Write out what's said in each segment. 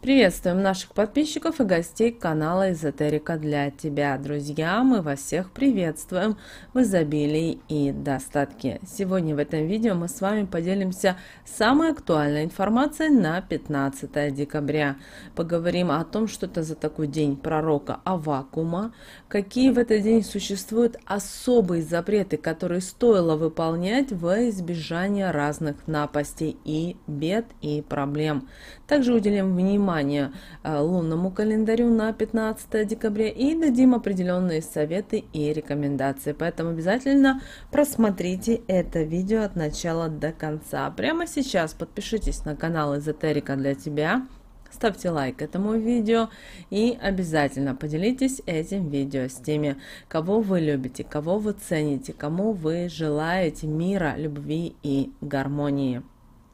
Приветствуем наших подписчиков и гостей канала Эзотерика для тебя. Друзья, мы вас всех приветствуем в изобилии и достатке. Сегодня в этом видео мы с вами поделимся самой актуальной информацией на 15 декабря. Поговорим о том, что это за такой день пророка Авакума, какие в этот день существуют особые запреты, которые стоило выполнять во избежание разных напастей и бед и проблем. Также уделим внимание внимание э, лунному календарю на 15 декабря и дадим определенные советы и рекомендации. Поэтому обязательно просмотрите это видео от начала до конца. Прямо сейчас подпишитесь на канал Эзотерика для тебя. Ставьте лайк этому видео и обязательно поделитесь этим видео с теми, кого вы любите, кого вы цените, кому вы желаете мира, любви и гармонии.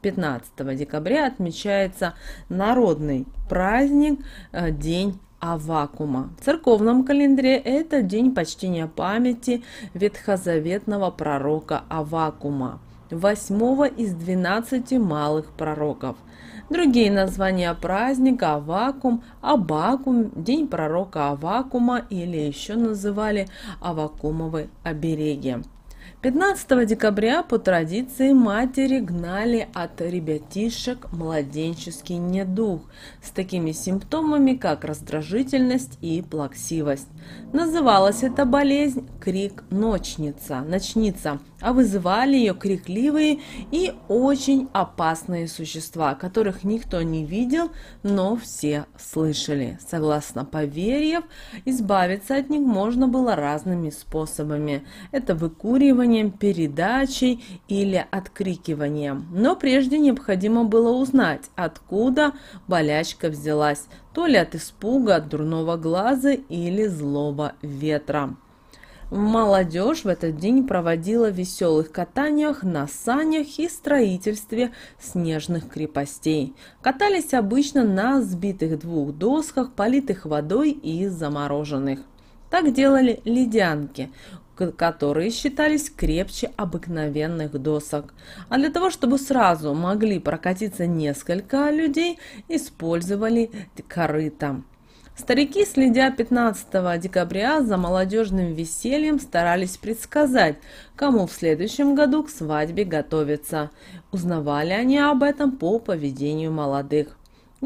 15 декабря отмечается народный праздник э, День Авакума. В церковном календаре это день почтения памяти ветхозаветного пророка Авакума, восьмого из 12 малых пророков. Другие названия праздника – Авакум, Абакум, День пророка Авакума или еще называли Авакумовы обереги. 15 декабря по традиции матери гнали от ребятишек младенческий недуг с такими симптомами, как раздражительность и плаксивость. Называлась эта болезнь крик ночница, ночница, а вызывали ее крикливые и очень опасные существа, которых никто не видел, но все слышали. Согласно поверьев, избавиться от них можно было разными способами. Это выкуривание подергиванием, передачей или открикиванием. Но прежде необходимо было узнать, откуда болячка взялась, то ли от испуга, от дурного глаза или злого ветра. Молодежь в этот день проводила в веселых катаниях на санях и строительстве снежных крепостей. Катались обычно на сбитых двух досках, политых водой и замороженных. Так делали ледянки которые считались крепче обыкновенных досок. А для того, чтобы сразу могли прокатиться несколько людей, использовали корыто. Старики, следя 15 декабря за молодежным весельем, старались предсказать, кому в следующем году к свадьбе готовиться. Узнавали они об этом по поведению молодых.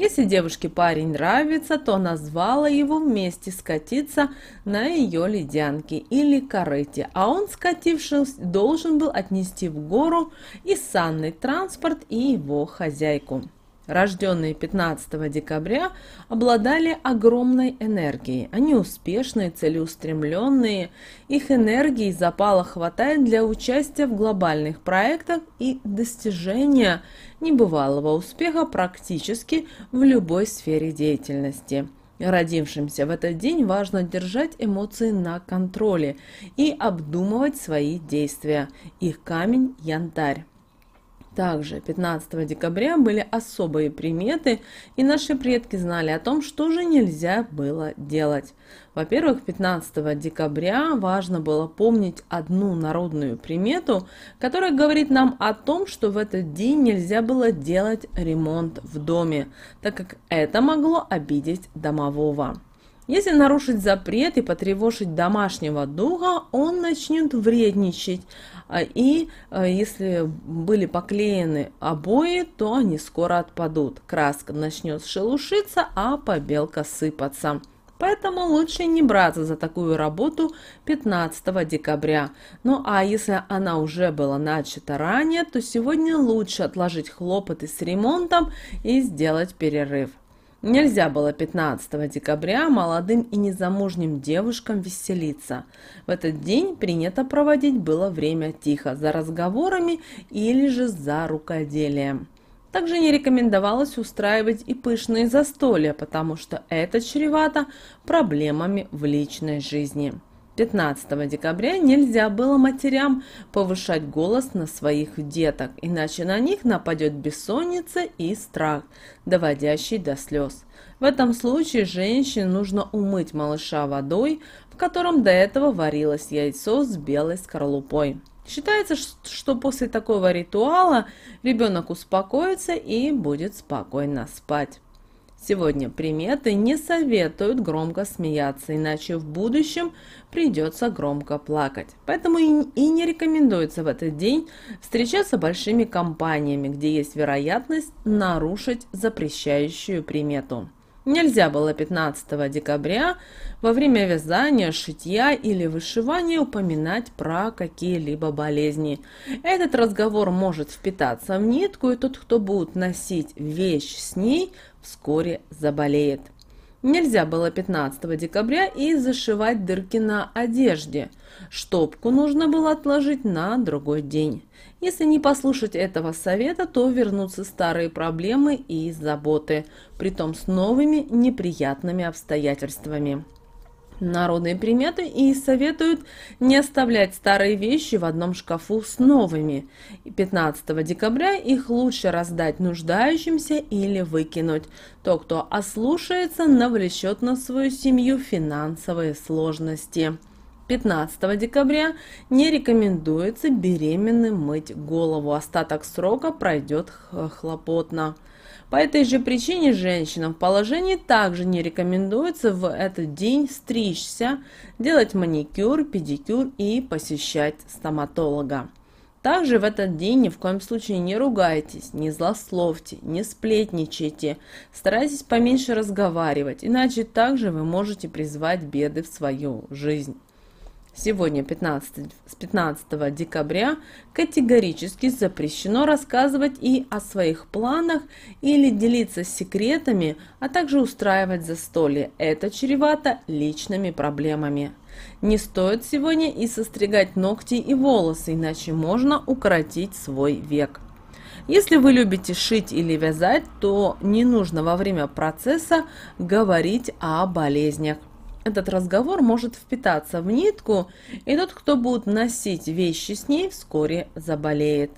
Если девушке парень нравится, то назвала его вместе скатиться на ее ледянке или корыте, а он, скатившись, должен был отнести в гору и санный транспорт, и его хозяйку рожденные 15 декабря, обладали огромной энергией. Они успешные, целеустремленные, их энергии и запала хватает для участия в глобальных проектах и достижения небывалого успеха практически в любой сфере деятельности. Родившимся в этот день важно держать эмоции на контроле и обдумывать свои действия. Их камень – янтарь. Также 15 декабря были особые приметы, и наши предки знали о том, что же нельзя было делать. Во-первых, 15 декабря важно было помнить одну народную примету, которая говорит нам о том, что в этот день нельзя было делать ремонт в доме, так как это могло обидеть домового. Если нарушить запрет и потревожить домашнего духа, он начнет вредничать. А, и а, если были поклеены обои, то они скоро отпадут. Краска начнет шелушиться, а побелка сыпаться. Поэтому лучше не браться за такую работу 15 декабря. Ну а если она уже была начата ранее, то сегодня лучше отложить хлопоты с ремонтом и сделать перерыв. Нельзя было 15 декабря молодым и незамужним девушкам веселиться. В этот день принято проводить было время тихо, за разговорами или же за рукоделием. Также не рекомендовалось устраивать и пышные застолья, потому что это чревато проблемами в личной жизни. 15 декабря нельзя было матерям повышать голос на своих деток, иначе на них нападет бессонница и страх, доводящий до слез. В этом случае женщине нужно умыть малыша водой, в котором до этого варилось яйцо с белой скорлупой. Считается, что после такого ритуала ребенок успокоится и будет спокойно спать. Сегодня приметы не советуют громко смеяться, иначе в будущем придется громко плакать. Поэтому и не рекомендуется в этот день встречаться большими компаниями, где есть вероятность нарушить запрещающую примету. Нельзя было 15 декабря во время вязания, шитья или вышивания упоминать про какие-либо болезни. Этот разговор может впитаться в нитку, и тот, кто будет носить вещь с ней, вскоре заболеет. Нельзя было 15 декабря и зашивать дырки на одежде. Штопку нужно было отложить на другой день. Если не послушать этого совета, то вернутся старые проблемы и заботы, притом с новыми неприятными обстоятельствами народные приметы и советуют не оставлять старые вещи в одном шкафу с новыми. 15 декабря их лучше раздать нуждающимся или выкинуть. То, кто ослушается, навлечет на свою семью финансовые сложности. 15 декабря не рекомендуется беременным мыть голову. Остаток срока пройдет хлопотно. По этой же причине женщинам в положении также не рекомендуется в этот день стричься, делать маникюр, педикюр и посещать стоматолога. Также в этот день ни в коем случае не ругайтесь, не злословьте, не сплетничайте, старайтесь поменьше разговаривать, иначе также вы можете призвать беды в свою жизнь. Сегодня, 15, с 15 декабря, категорически запрещено рассказывать и о своих планах или делиться секретами, а также устраивать застолье. Это чревато личными проблемами. Не стоит сегодня и состригать ногти и волосы, иначе можно укоротить свой век. Если вы любите шить или вязать, то не нужно во время процесса говорить о болезнях. Этот разговор может впитаться в нитку, и тот, кто будет носить вещи с ней, вскоре заболеет.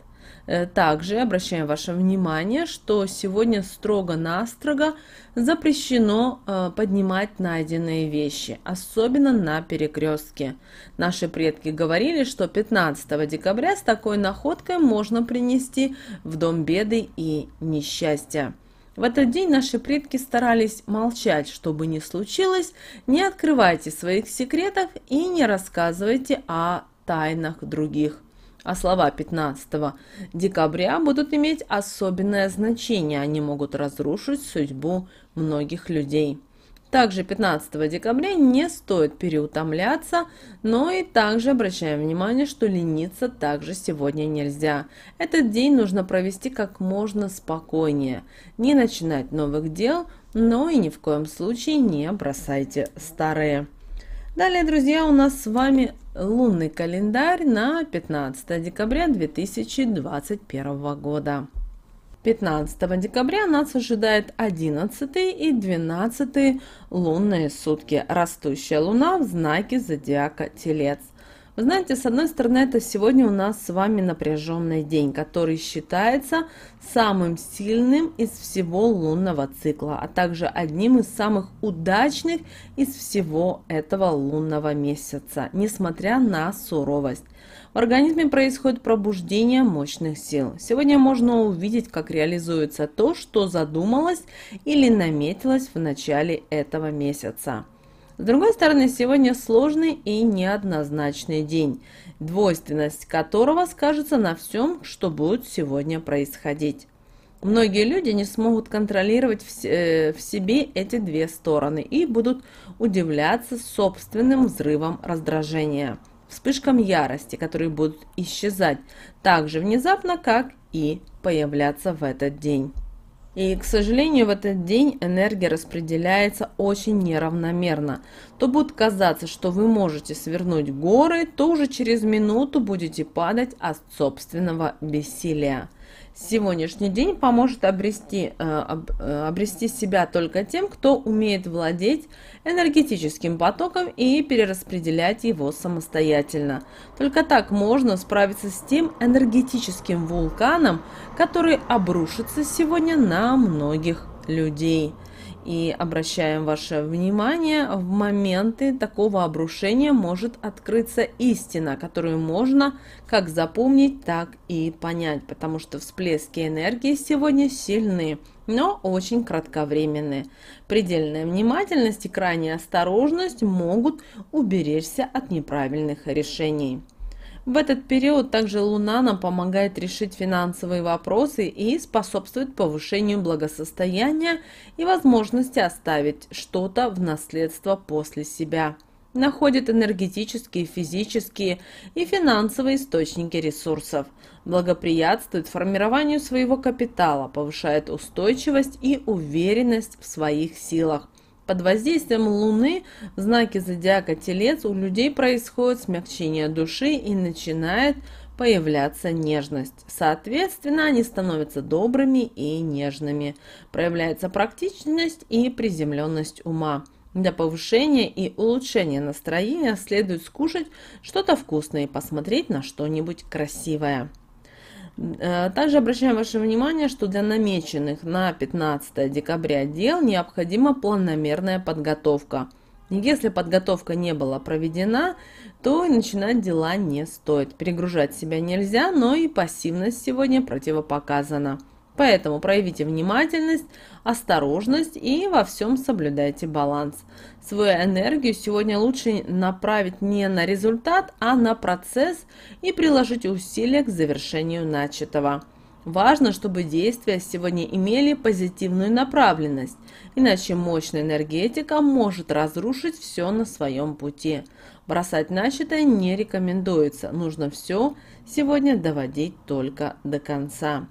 Э, также обращаем ваше внимание, что сегодня строго-настрого запрещено э, поднимать найденные вещи, особенно на перекрестке. Наши предки говорили, что 15 декабря с такой находкой можно принести в дом беды и несчастья. В этот день наши предки старались молчать, что бы ни случилось, не открывайте своих секретов и не рассказывайте о тайнах других. А слова 15 декабря будут иметь особенное значение, они могут разрушить судьбу многих людей. Также 15 декабря не стоит переутомляться, но и также обращаем внимание, что лениться также сегодня нельзя. Этот день нужно провести как можно спокойнее, не начинать новых дел, но и ни в коем случае не бросайте старые. Далее, друзья, у нас с вами лунный календарь на 15 декабря 2021 года. 15 декабря нас ожидает 11 и 12 лунные сутки. Растущая луна в знаке зодиака Телец. Вы знаете, с одной стороны, это сегодня у нас с вами напряженный день, который считается самым сильным из всего лунного цикла, а также одним из самых удачных из всего этого лунного месяца, несмотря на суровость. В организме происходит пробуждение мощных сил. Сегодня можно увидеть, как реализуется то, что задумалось или наметилось в начале этого месяца. С другой стороны, сегодня сложный и неоднозначный день, двойственность которого скажется на всем, что будет сегодня происходить. Многие люди не смогут контролировать э, в, себе эти две стороны и будут удивляться собственным взрывом раздражения – вспышкам ярости, которые будут исчезать так же внезапно, как и появляться в этот день. И, к сожалению, в этот день энергия распределяется очень неравномерно. То будет казаться, что вы можете свернуть горы, то уже через минуту будете падать от собственного бессилия сегодняшний день поможет обрести, э, э, обрести себя только тем, кто умеет владеть энергетическим потоком и перераспределять его самостоятельно. Только так можно справиться с тем энергетическим вулканом, который обрушится сегодня на многих людей. И обращаем ваше внимание, в моменты такого обрушения может открыться истина, которую можно как запомнить, так и понять, потому что всплески энергии сегодня сильны, но очень кратковременные. Предельная внимательность и крайняя осторожность могут уберечься от неправильных решений. В этот период также Луна нам помогает решить финансовые вопросы и способствует повышению благосостояния и возможности оставить что-то в наследство после себя. Находит энергетические, физические и финансовые источники ресурсов. Благоприятствует формированию своего капитала, повышает устойчивость и уверенность в своих силах – под воздействием Луны в знаке зодиака Телец у людей происходит смягчение души и начинает появляться нежность. Соответственно, они становятся добрыми и нежными. Проявляется практичность и приземленность ума. Для повышения и улучшения настроения следует скушать что-то вкусное и посмотреть на что-нибудь красивое. Э, также обращаем ваше внимание, что для намеченных на 15 декабря дел необходима планомерная подготовка. Если подготовка не была проведена, то начинать дела не стоит. Перегружать себя нельзя, но и пассивность сегодня противопоказана. Поэтому проявите внимательность, осторожность и во всем соблюдайте баланс. Свою энергию сегодня лучше направить не на результат, а на процесс и приложить усилия к завершению начатого. Важно, чтобы действия сегодня имели позитивную направленность, иначе мощная энергетика может разрушить все на своем пути. Бросать начатое не рекомендуется, нужно все сегодня доводить только до конца.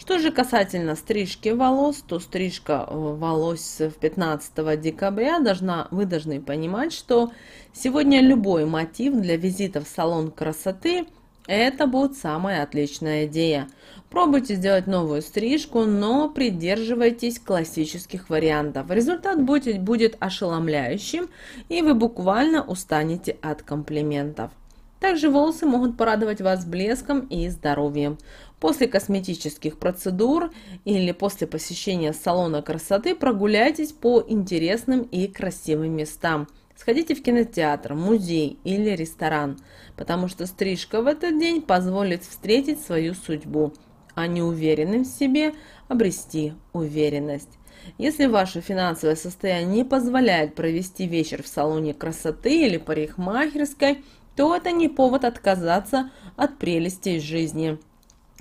Что же касательно стрижки волос, то стрижка э, волос 15 э, декабря должна, вы должны понимать, что сегодня любой мотив для визита в салон красоты это будет самая отличная идея. Пробуйте сделать новую стрижку, но придерживайтесь классических вариантов. Результат будет, будет ошеломляющим, и вы буквально устанете от комплиментов. Также волосы могут порадовать вас блеском и здоровьем. После косметических процедур или после посещения салона красоты прогуляйтесь по интересным и красивым местам. Сходите в кинотеатр, музей или ресторан, потому что стрижка в этот день позволит встретить свою судьбу, а неуверенным в себе обрести уверенность. Если ваше финансовое состояние не позволяет провести вечер в салоне красоты или парикмахерской, то это не повод отказаться от прелестей жизни.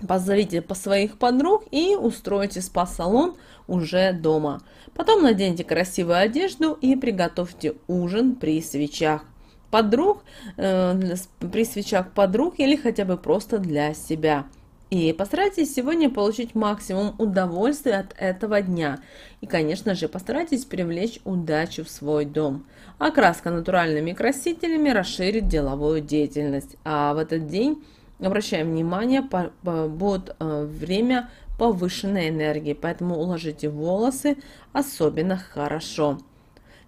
Позовите по своих подруг и устройте спа-салон уже дома. Потом наденьте красивую одежду и приготовьте ужин при свечах подруг, э, при свечах подруг или хотя бы просто для себя. И постарайтесь сегодня получить максимум удовольствия от этого дня. И, конечно же, постарайтесь привлечь удачу в свой дом. Окраска натуральными красителями расширит деловую деятельность. А в этот день Обращаем внимание, будет э, время повышенной энергии, поэтому уложите волосы особенно хорошо.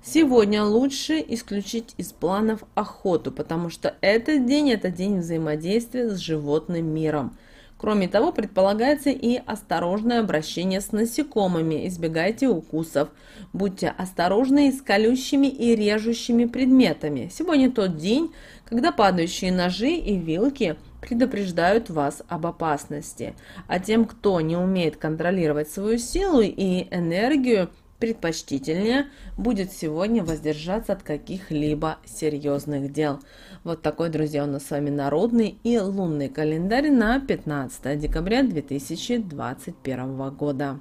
Сегодня лучше исключить из планов охоту, потому что этот день – это день взаимодействия с животным миром. Кроме того, предполагается и осторожное обращение с насекомыми, избегайте укусов. Будьте осторожны и с колющими и режущими предметами. Сегодня тот день, когда падающие ножи и вилки – предупреждают вас об опасности. А тем, кто не умеет контролировать свою силу и энергию, предпочтительнее будет сегодня воздержаться от каких-либо серьезных дел. Вот такой, друзья, у нас с вами народный и лунный календарь на 15 декабря 2021 года.